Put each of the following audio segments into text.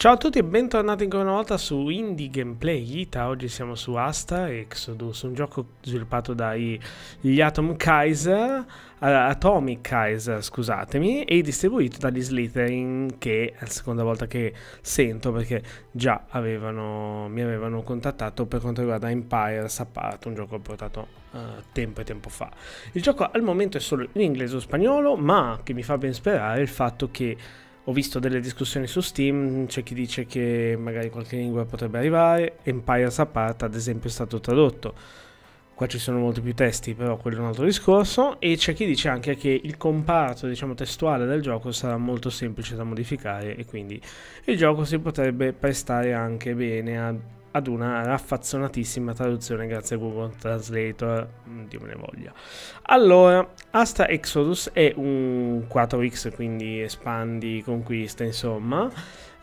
Ciao a tutti e bentornati ancora una volta su Indie Gameplay Ita. Oggi siamo su Asta Exodus, un gioco sviluppato dagli Atom Kaiser, uh, Atomic Kaiser, scusatemi, e distribuito dagli Slytherin, che è la seconda volta che sento perché già avevano, mi avevano contattato per quanto riguarda Empire Apart, un gioco portato uh, tempo e tempo fa. Il gioco al momento è solo in inglese o spagnolo, ma che mi fa ben sperare il fatto che ho visto delle discussioni su Steam, c'è chi dice che magari qualche lingua potrebbe arrivare, Empires Apart ad esempio è stato tradotto. Qua ci sono molti più testi, però quello è un altro discorso, e c'è chi dice anche che il comparto diciamo, testuale del gioco sarà molto semplice da modificare e quindi il gioco si potrebbe prestare anche bene a ad una raffazzonatissima traduzione grazie a Google Translator, mm, Dio me ne voglia. Allora, Astra Exodus è un 4X, quindi espandi, conquista, insomma.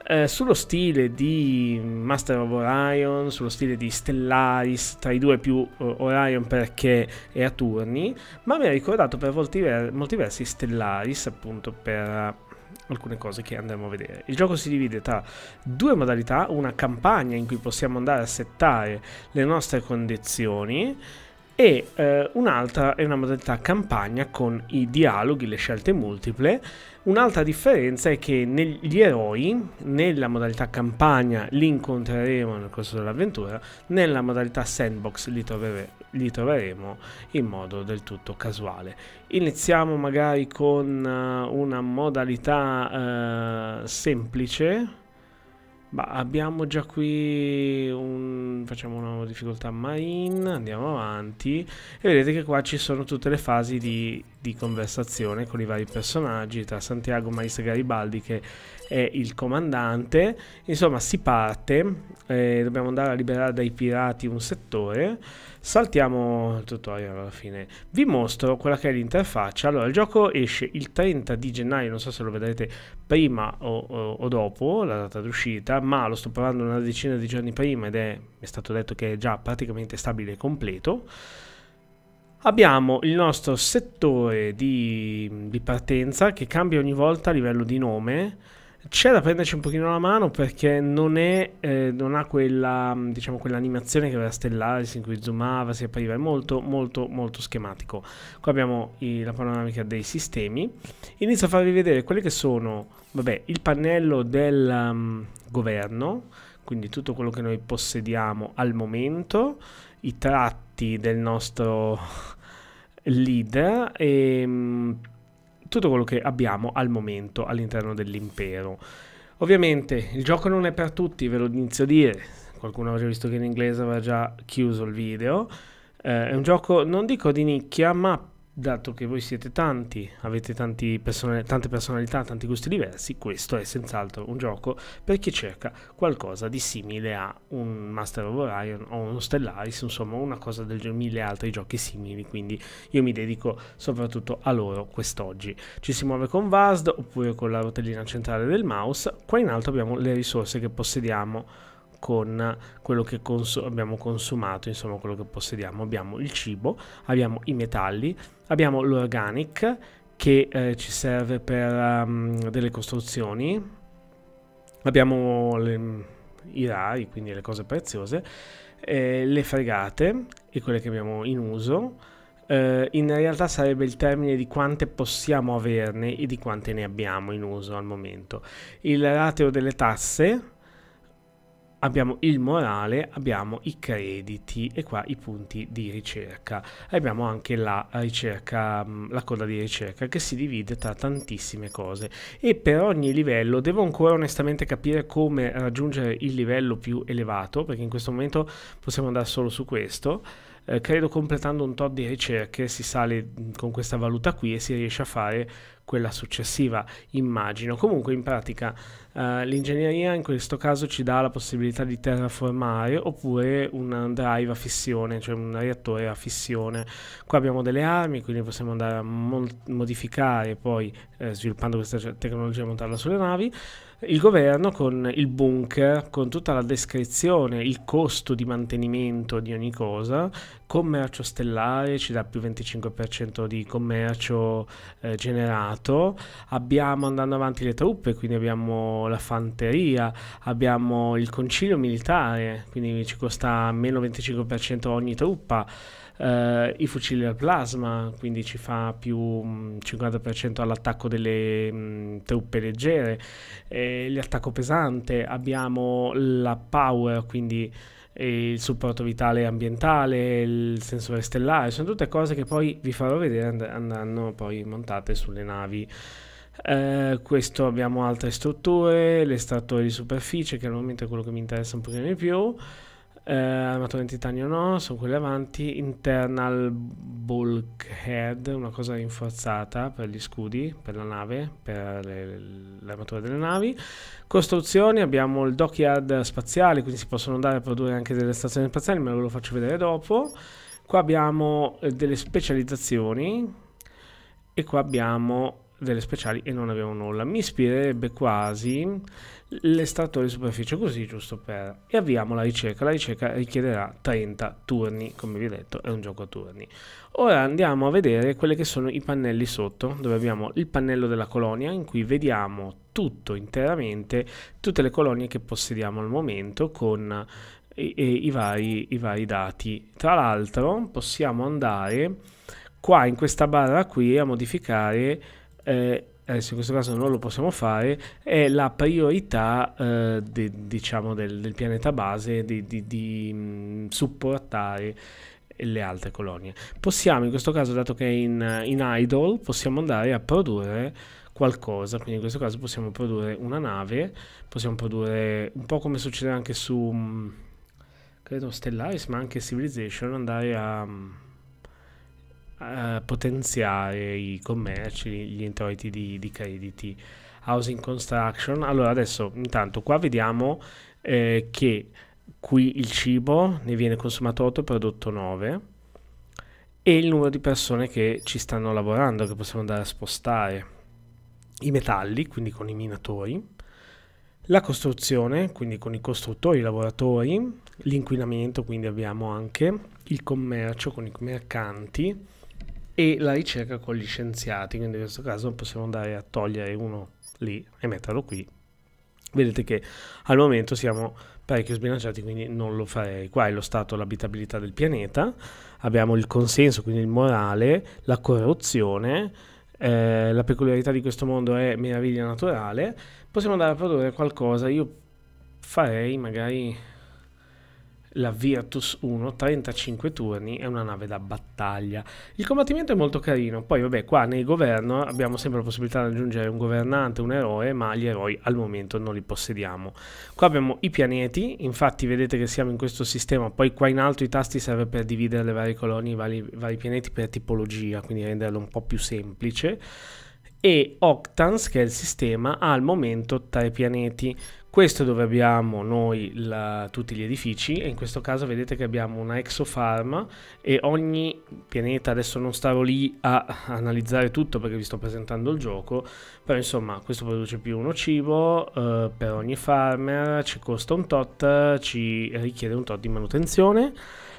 Eh, sullo stile di Master of Orion, sullo stile di Stellaris, tra i due più eh, Orion perché è a turni, ma mi ha ricordato per molti, ver- molti versi Stellaris, appunto per alcune cose che andremo a vedere. Il gioco si divide tra due modalità, una campagna in cui possiamo andare a settare le nostre condizioni e eh, un'altra è una modalità campagna con i dialoghi, le scelte multiple. Un'altra differenza è che negli eroi, nella modalità campagna li incontreremo nel corso dell'avventura, nella modalità sandbox li, trovere, li troveremo in modo del tutto casuale. Iniziamo magari con eh, una modalità eh, semplice ma abbiamo già qui un... facciamo una difficoltà main, andiamo avanti e vedete che qua ci sono tutte le fasi di, di conversazione con i vari personaggi tra Santiago, Maestro Garibaldi che è il comandante. Insomma, si parte, eh, dobbiamo andare a liberare dai pirati un settore. Saltiamo il tutorial alla fine. Vi mostro quella che è l'interfaccia. Allora, il gioco esce il 30 di gennaio, non so se lo vedrete prima o, o, o dopo la data d'uscita, ma lo sto provando una decina di giorni prima ed è, è stato detto che è già praticamente stabile e completo. Abbiamo il nostro settore di, di, partenza che cambia ogni volta a livello di nome c'è da prenderci un pochino la mano perché non, è, eh, non ha quella, diciamo, quell'animazione che aveva Stellaris in cui zoomava, si appariva, è molto molto molto schematico. Qua abbiamo i, la panoramica dei sistemi, inizio a farvi vedere quelli che sono, vabbè, il pannello del um, governo, quindi tutto quello che noi possediamo al momento, i tratti del nostro leader e... Um, tutto quello che abbiamo al momento all'interno dell'impero. Ovviamente il gioco non è per tutti, ve lo inizio a dire, qualcuno aveva visto che in inglese aveva già chiuso il video, eh, è un gioco non dico di nicchia ma dato che voi siete tanti, avete personali, tante personalità, tanti gusti diversi, questo è senz'altro un gioco per chi cerca qualcosa di simile a un Master of Orion o uno Stellaris, insomma una cosa del genere, mille altri giochi simili, quindi io mi dedico soprattutto a loro quest'oggi. Ci si muove con VASD oppure con la rotellina centrale del mouse, qua in alto abbiamo le risorse che possediamo con quello che cons abbiamo consumato, insomma quello che possediamo. Abbiamo il cibo, abbiamo i metalli, abbiamo l'organic che eh, ci serve per um, delle costruzioni, abbiamo le, i rari, quindi le cose preziose, eh, le fregate e quelle che abbiamo in uso. Uh, in realtà sarebbe il termine di quante possiamo averne e di quante ne abbiamo in uso al momento. Il rateo delle tasse abbiamo il morale, abbiamo i crediti e qua i punti di ricerca. Abbiamo anche la ricerca, mm, la coda di ricerca che si divide tra tantissime cose e per ogni livello devo ancora onestamente capire come raggiungere il livello più elevato perché in questo momento possiamo andare solo su questo eh, credo completando un tot di ricerche si sale mm, con questa valuta qui e si riesce a fare quella successiva, immagino. Comunque in pratica eh, l'ingegneria in questo caso ci dà la possibilità di terraformare oppure un drive a fissione, cioè un reattore a fissione. Qua abbiamo delle armi, quindi possiamo andare a modificare poi, eh, sviluppando questa tecnologia, montarla sulle navi il governo con il bunker, con tutta la descrizione, il costo di mantenimento di ogni cosa, commercio stellare, ci dà più 25% di commercio eh, generato, abbiamo andando avanti le truppe, quindi abbiamo la fanteria, abbiamo il concilio militare, quindi ci costa meno 25% ogni truppa. Uh, i fucili al plasma, quindi ci fa più 50% mm, all'attacco delle mh, mm, truppe leggere, eh, l'attacco pesante, abbiamo la power, quindi eh, il supporto vitale e ambientale, il sensore stellare, sono tutte cose che poi vi farò vedere and- andranno poi montate sulle navi. Uh, questo abbiamo altre strutture, l'estrattore di superficie che al momento è quello che mi interessa un pochino di più eh, armatore in titanio no, sono quelli avanti, internal bulkhead, una cosa rinforzata per gli scudi, per la nave, per l'armatura delle navi. Costruzioni, abbiamo il dockyard spaziale, quindi si possono andare a produrre anche delle stazioni spaziali, ma ve lo faccio vedere dopo. Qua abbiamo eh, delle specializzazioni e qua abbiamo delle speciali e non avevo nulla. Mi ispirerebbe quasi l'estrattore di superficie, così giusto per... E avviamo la ricerca. La ricerca richiederà 30 turni, come vi ho detto, è un gioco a turni. Ora andiamo a vedere quelli che sono i pannelli sotto, dove abbiamo il pannello della colonia, in cui vediamo tutto interamente, tutte le colonie che possediamo al momento con i, i, vari, i vari dati. Tra l'altro possiamo andare qua in questa barra qui a modificare eh, adesso eh, in questo caso non lo possiamo fare, è la priorità eh, de, diciamo del, del, pianeta base di, di, di mh, mm, supportare le altre colonie. Possiamo in questo caso, dato che è in, in idle, possiamo andare a produrre qualcosa, quindi in questo caso possiamo produrre una nave, possiamo produrre un po' come succede anche su, mh, mm, credo, Stellaris, ma anche Civilization, andare a... Mh, mm, eh, potenziare i commerci, gli introiti di, di, crediti. Housing construction. Allora adesso intanto qua vediamo eh, che qui il cibo ne viene consumato 8 prodotto 9 e il numero di persone che ci stanno lavorando, che possiamo andare a spostare. I metalli, quindi con i minatori, la costruzione, quindi con i costruttori, i lavoratori, l'inquinamento, quindi abbiamo anche il commercio con i mercanti, e la ricerca con gli scienziati, quindi in questo caso possiamo andare a togliere uno lì e metterlo qui. Vedete che al momento siamo parecchio sbilanciati, quindi non lo farei. Qua è lo stato l'abitabilità del pianeta, abbiamo il consenso, quindi il morale, la corruzione, eh, la peculiarità di questo mondo è meraviglia naturale. Possiamo andare a produrre qualcosa, io farei magari la Virtus 1, 35 turni, è una nave da battaglia. Il combattimento è molto carino, poi vabbè qua nei governo abbiamo sempre la possibilità di aggiungere un governante, un eroe, ma gli eroi al momento non li possediamo. Qua abbiamo i pianeti, infatti vedete che siamo in questo sistema, poi qua in alto i tasti serve per dividere le varie colonie, i vari, vari pianeti per tipologia, quindi renderlo un po' più semplice e Octans, che è il sistema, ha al momento tre pianeti. Questo è dove abbiamo noi la, tutti gli edifici e in questo caso vedete che abbiamo una exofarm e ogni pianeta, adesso non starò lì a analizzare tutto perché vi sto presentando il gioco, però insomma questo produce più uno cibo eh, per ogni farmer, ci costa un tot, ci richiede un tot di manutenzione.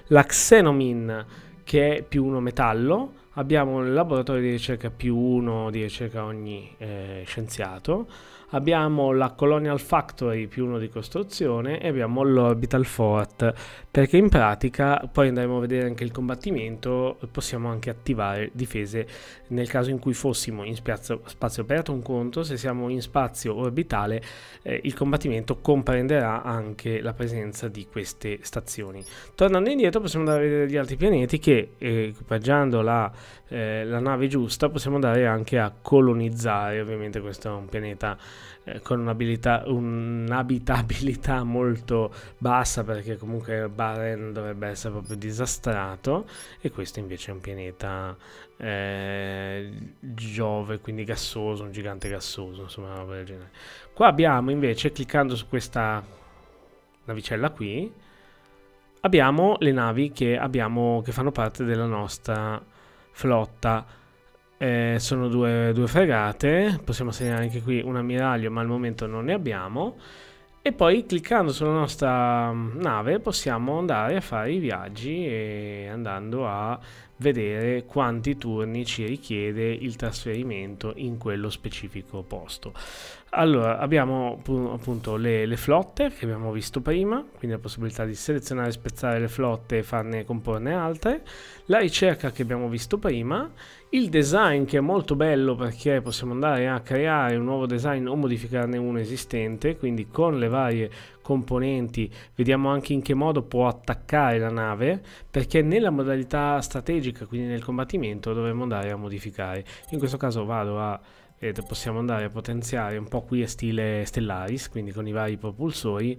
La Xenomin che è più uno metallo, abbiamo il laboratorio di ricerca più uno di ricerca ogni eh, scienziato abbiamo la Colonial Factory più uno di costruzione e abbiamo l'Orbital Fort perché in pratica poi andremo a vedere anche il combattimento possiamo anche attivare difese nel caso in cui fossimo in spazio, spazio aperto un conto se siamo in spazio orbitale eh, il combattimento comprenderà anche la presenza di queste stazioni tornando indietro possiamo andare a vedere gli altri pianeti che eh, equipaggiando la, eh, la nave giusta possiamo andare anche a colonizzare ovviamente questo è un pianeta eh, con un'abitabilità molto bassa perché comunque Baren dovrebbe essere proprio disastrato e questo invece è un pianeta eh, Giove, quindi gassoso, un gigante gassoso, insomma una roba del genere. Qua abbiamo invece, cliccando su questa navicella qui, abbiamo le navi che, abbiamo, che fanno parte della nostra flotta eh, sono due, due, fregate, possiamo segnare anche qui un ammiraglio ma al momento non ne abbiamo. E poi cliccando sulla nostra mm, nave possiamo andare a fare i viaggi eh, andando a vedere quanti turni ci richiede il trasferimento in quello specifico posto. Allora, abbiamo appunto le, le, flotte che abbiamo visto prima, quindi la possibilità di selezionare e spezzare le flotte e farne comporne altre, la ricerca che abbiamo visto prima, il design che è molto bello perché possiamo andare a creare un nuovo design o modificarne uno esistente, quindi con le varie componenti, vediamo anche in che modo può attaccare la nave, perché nella modalità strategica, quindi nel combattimento, dovremmo andare a modificare. In questo caso vado a ed possiamo andare a potenziare un po' qui a stile Stellaris, quindi con i vari propulsori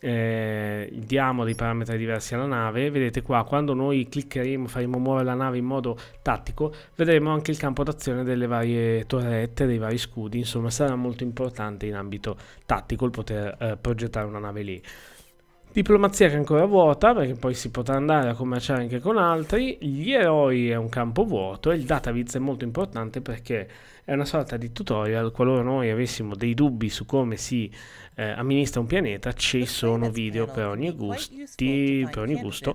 eh, diamo dei parametri diversi alla nave vedete qua quando noi cliccheremo faremo muovere la nave in modo tattico vedremo anche il campo d'azione delle varie torrette dei vari scudi insomma sarà molto importante in ambito tattico il poter eh, progettare una nave lì Diplomazia che è ancora vuota, perché poi si potrà andare a commerciare anche con altri. Gli eroi è un campo vuoto e il Dataviz è molto importante perché è una sorta di tutorial qualora noi avessimo dei dubbi su come si eh, amministra un pianeta ci sono video per ogni, gusti, per ogni gusto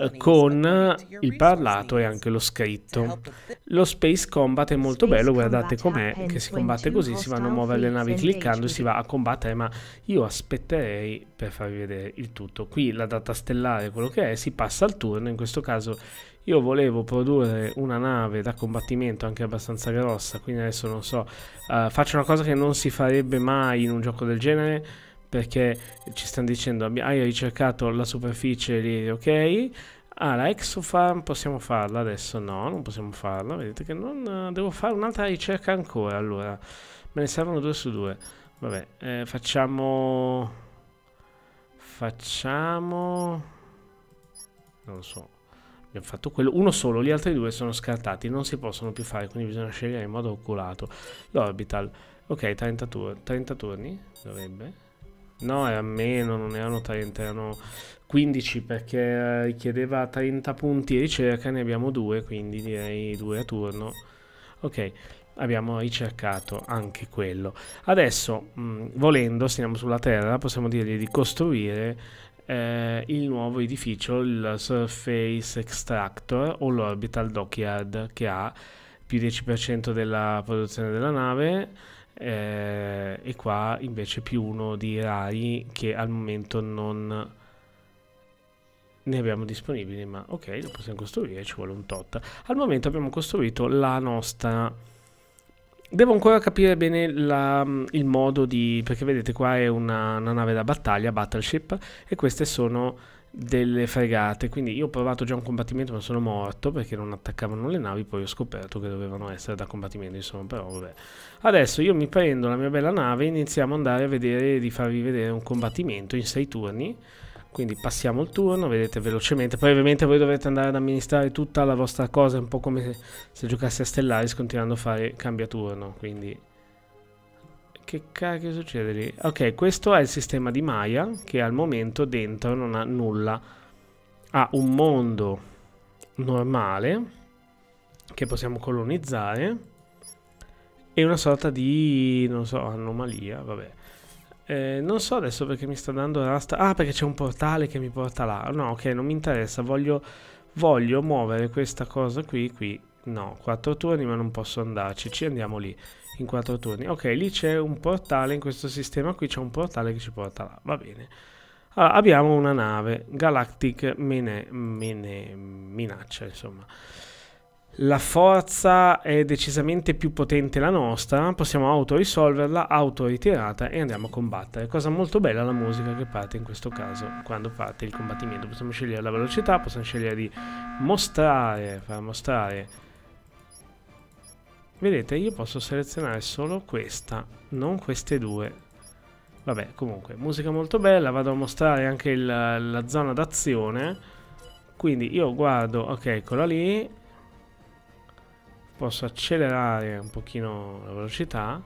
eh, con il parlato e anche lo scritto lo space combat è molto bello guardate com'è che si combatte così si vanno a muovere le navi cliccando e si va a combattere ma io aspetterei per farvi vedere il il tutto. Qui la data stellare, quello che è, si passa al turno, in questo caso io volevo produrre una nave da combattimento anche abbastanza grossa, quindi adesso non so, uh, faccio una cosa che non si farebbe mai in un gioco del genere, perché ci stanno dicendo hai ricercato la superficie lì, ok? Ah, la exofarm possiamo farla adesso? No, non possiamo farla, vedete che non... Uh, devo fare un'altra ricerca ancora, allora. Me ne servono due su due. Vabbè, eh, facciamo... Facciamo... Non lo so. Abbiamo fatto quello. Uno solo, gli altri due sono scartati. Non si possono più fare, quindi bisogna scegliere in modo oculato. L'orbital. Ok, 30, tur 30 turni. Dovrebbe. No, era meno, non erano 30, erano 15 perché eh, richiedeva 30 punti ricerca, ne abbiamo due, quindi direi due a turno. Ok, abbiamo ricercato anche quello. Adesso, mh, mm, volendo, siamo sulla Terra, possiamo dirgli di costruire eh, il nuovo edificio, il Surface Extractor o l'Orbital Dockyard che ha più 10% della produzione della nave eh, e qua invece più uno di rari che al momento non ne abbiamo disponibili ma ok lo possiamo costruire ci vuole un tot al momento abbiamo costruito la nostra Devo ancora capire bene la, il modo di... perché vedete qua è una, una, nave da battaglia, battleship, e queste sono delle fregate. Quindi io ho provato già un combattimento ma sono morto perché non attaccavano le navi, poi ho scoperto che dovevano essere da combattimento, insomma, però vabbè. Adesso io mi prendo la mia bella nave e iniziamo ad andare a vedere, di farvi vedere un combattimento in sei turni. Quindi passiamo il turno, vedete velocemente. Poi ovviamente voi dovrete andare ad amministrare tutta la vostra cosa, un po' come se giocasse a Stellaris continuando a fare cambia turno. Quindi che cacchio succede lì? Ok, questo è il sistema di Maya che al momento dentro non ha nulla. Ha un mondo normale che possiamo colonizzare e una sorta di, non so, anomalia, vabbè. Eh, non so adesso perché mi sta dando Rasta. Ah, perché c'è un portale che mi porta là. No, ok, non mi interessa. Voglio, voglio muovere questa cosa qui, qui. No, quattro turni, ma non posso andarci. Ci andiamo lì, in quattro turni. Ok, lì c'è un portale, in questo sistema qui c'è un portale che ci porta là. Va bene. Allora, ah, abbiamo una nave, Galactic Mene, Mene, Minaccia, insomma la forza è decisamente più potente la nostra, possiamo autorisolverla, autoritirata e andiamo a combattere. Cosa molto bella la musica che parte in questo caso, quando parte il combattimento. Possiamo scegliere la velocità, possiamo scegliere di mostrare, far mostrare. Vedete, io posso selezionare solo questa, non queste due. Vabbè, comunque, musica molto bella, vado a mostrare anche il, la zona d'azione. Quindi io guardo, ok, eccola lì, posso accelerare un pochino la velocità.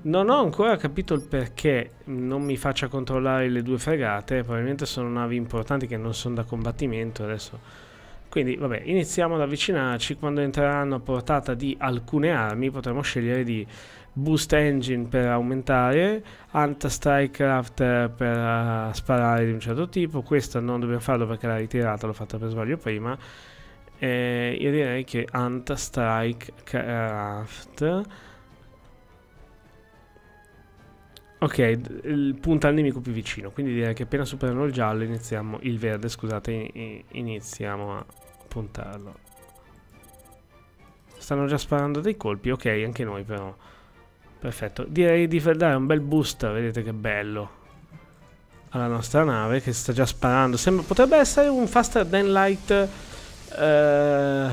Non ho ancora capito il perché non mi faccia controllare le due fregate, probabilmente sono navi importanti che non sono da combattimento adesso. Quindi vabbè, iniziamo ad avvicinarci, quando entreranno a portata di alcune armi potremo scegliere di Boost Engine per aumentare, Anti-Strikecraft per eh, sparare di un certo tipo, questa non dobbiamo farlo perché l'ha ritirata, l'ho fatta per sbaglio prima, eh, io direi che Anta Strike Craft. Ok, punta al nemico più vicino, quindi direi che appena superano il giallo iniziamo, il verde scusate, iniziamo a puntarlo. Stanno già sparando dei colpi, ok, anche noi però. Perfetto, direi di dare un bel boost, vedete che bello, alla nostra nave che sta già sparando. Sembra, potrebbe essere un faster than light eh,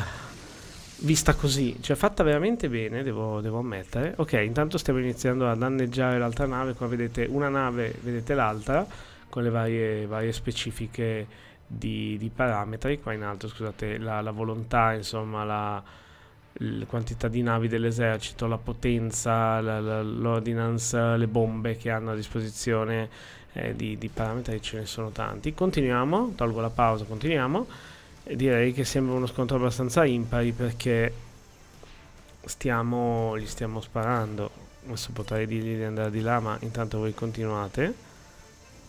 vista così, cioè fatta veramente bene, devo, devo, ammettere. Ok, intanto stiamo iniziando a danneggiare l'altra nave, qua vedete una nave, vedete l'altra, con le varie, varie specifiche di, di, parametri, qua in alto scusate, la, la volontà, insomma, la, la, quantità di navi dell'esercito, la potenza, la, l'ordinance, le bombe che hanno a disposizione eh, di, di parametri, ce ne sono tanti. Continuiamo, tolgo la pausa, continuiamo direi che sembra uno scontro abbastanza impari perché stiamo, gli stiamo sparando adesso potrei dirgli di andare di là ma intanto voi continuate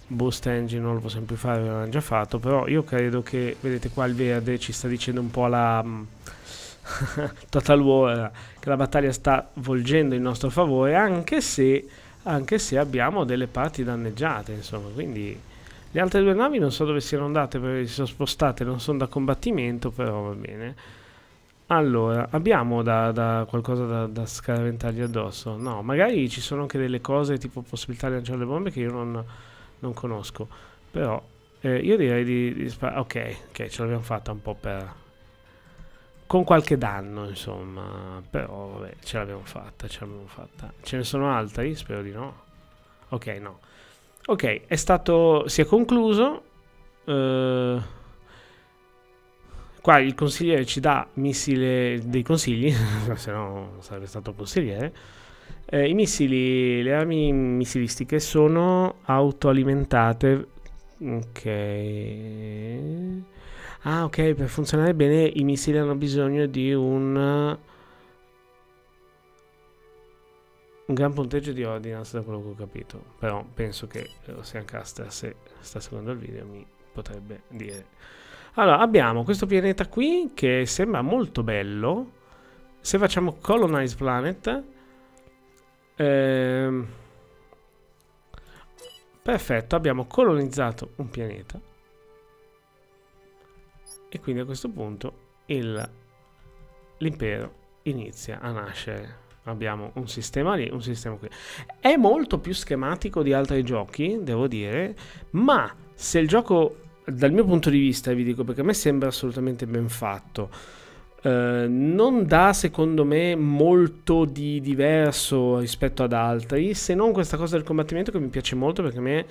boost engine non lo possiamo più fare l'hanno già fatto però io credo che vedete qua il verde ci sta dicendo un po' la total war che la battaglia sta volgendo in nostro favore anche se, anche se abbiamo delle parti danneggiate insomma quindi le altre due navi non so dove siano andate perché si sono spostate, non sono da combattimento, però va bene. Allora, abbiamo da, da qualcosa da, da scaventargli addosso? No, magari ci sono anche delle cose tipo possibilità di lanciare le bombe che io non, non conosco. Però eh, io direi di, di sparare... Ok, ok, ce l'abbiamo fatta un po' per... Con qualche danno, insomma. Però, vabbè, ce l'abbiamo fatta, ce l'abbiamo fatta. Ce ne sono altri? Spero di no. Ok, no. Ok, è stato... si è concluso. Uh, qua il consigliere ci dà missile dei consigli, se no sarebbe stato consigliere. Eh, I missili, le armi missilistiche sono autoalimentate. Ok. Ah, ok, per funzionare bene i missili hanno bisogno di un... un gran punteggio di ordinance da quello che ho capito, però penso che eh, Ocean Caster, se sta seguendo il video, mi potrebbe dire. Allora, abbiamo questo pianeta qui che sembra molto bello. Se facciamo Colonize Planet... Ehm, perfetto, abbiamo colonizzato un pianeta. E quindi a questo punto l'impero inizia a nascere abbiamo un sistema lì, un sistema qui. È molto più schematico di altri giochi, devo dire, ma se il gioco, dal mio punto di vista, vi dico perché a me sembra assolutamente ben fatto, eh, non dà secondo me molto di diverso rispetto ad altri, se non questa cosa del combattimento che mi piace molto perché a me...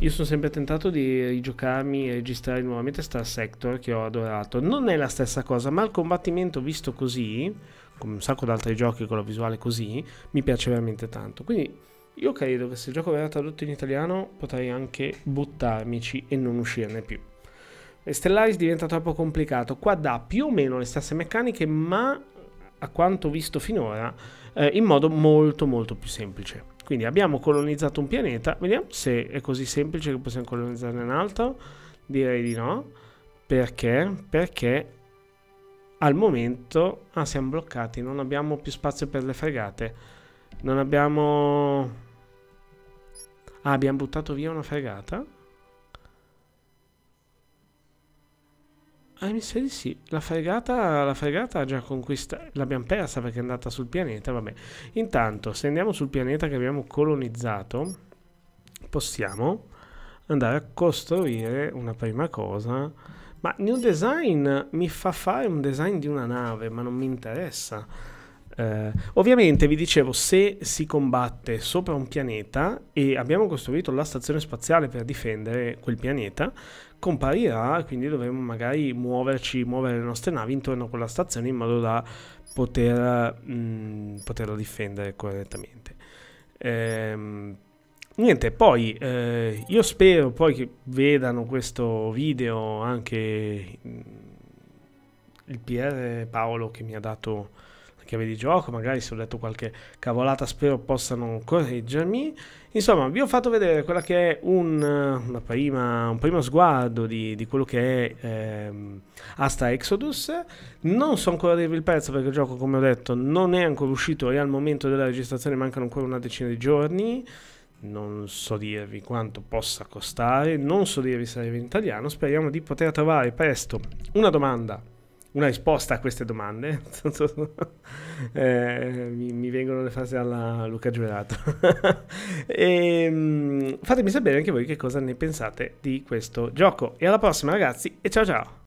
Io sono sempre tentato di rigiocarmi e registrare nuovamente Star Sector che ho adorato. Non è la stessa cosa, ma il combattimento visto così, come un sacco di altri giochi con la visuale così, mi piace veramente tanto. Quindi io credo che se il gioco verrà tradotto in italiano potrei anche buttarmici e non uscirne più. E Stellaris diventa troppo complicato. Qua dà più o meno le stesse meccaniche, ma a quanto visto finora eh, in modo molto molto più semplice. Quindi abbiamo colonizzato un pianeta, vediamo se è così semplice che possiamo colonizzarne un altro. Direi di no. Perché? Perché al momento ah, siamo bloccati, non abbiamo più spazio per le fregate. Non abbiamo... Ah, abbiamo buttato via una fregata? Ah, mi sa di sì. La fregata, la fregata già conquistato L'abbiamo persa perché è andata sul pianeta, vabbè. Intanto, se andiamo sul pianeta che abbiamo colonizzato, possiamo andare a costruire una prima cosa ma New Design mi fa fare un design di una nave, ma non mi interessa. Eh, ovviamente vi dicevo, se si combatte sopra un pianeta e abbiamo costruito la stazione spaziale per difendere quel pianeta, comparirà, quindi dovremo magari muoverci, muovere le nostre navi intorno a quella stazione in modo da poter, mh, mm, poterla difendere correttamente. Eh, Niente, poi eh, io spero poi che vedano questo video anche mm, il PR Paolo che mi ha dato la chiave di gioco, magari se ho detto qualche cavolata spero possano correggermi. Insomma, vi ho fatto vedere quella che è un, prima, un primo sguardo di, di, quello che è ehm, Asta Exodus. Non so ancora dirvi il prezzo perché il gioco, come ho detto, non è ancora uscito e al momento della registrazione mancano ancora una decina di giorni non so dirvi quanto possa costare, non so dirvi se arriva in italiano, speriamo di poter trovare presto una domanda, una risposta a queste domande. eh, mi, mi, vengono le frasi alla Luca Giurato. e, ehm, fatemi sapere anche voi che cosa ne pensate di questo gioco. E alla prossima ragazzi e ciao ciao!